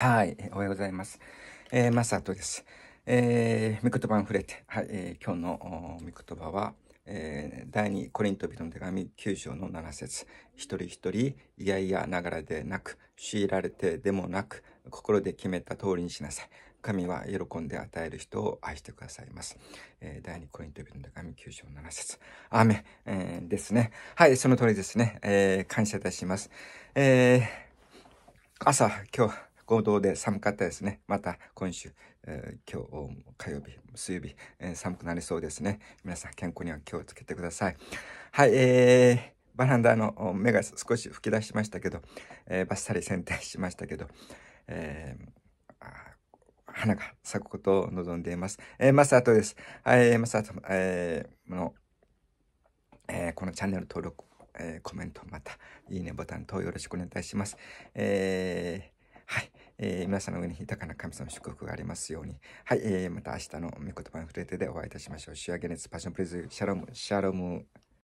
はい、おはようございます。えー、マサトです。えー、御言葉に触れて、はい、えー、今日の御言葉は、えー、第二コリント人の手紙9章の7節一人一人、いやいやながらでなく、強いられてでもなく、心で決めた通りにしなさい。神は喜んで与える人を愛してくださいます。えー、第二コリント人の手紙9章7節雨、えー、ですね。はい、その通りですね。えー、感謝いたします。えー、朝、今日、合同で寒かったですね。また今週、えー、今日、火曜日、水曜日、えー、寒くなりそうですね。皆さん健康には気をつけてください。はい、えー、バランダの芽が少し吹き出しましたけど、えー、バッサリ剪定しましたけど、えー、花が咲くことを望んでいます。えー、マサトです。はい、マサト、えー、の、えー、このチャンネル登録、えー、コメント、また、いいねボタン等よろしくお願いいたします。えーえー、皆さんの上に豊かな神様の祝福がありますように。はい、えー、また明日の御言葉の触れてでお会いいたしましょう。仕上ゲネパッションプレイズ、シャロム、シャロム。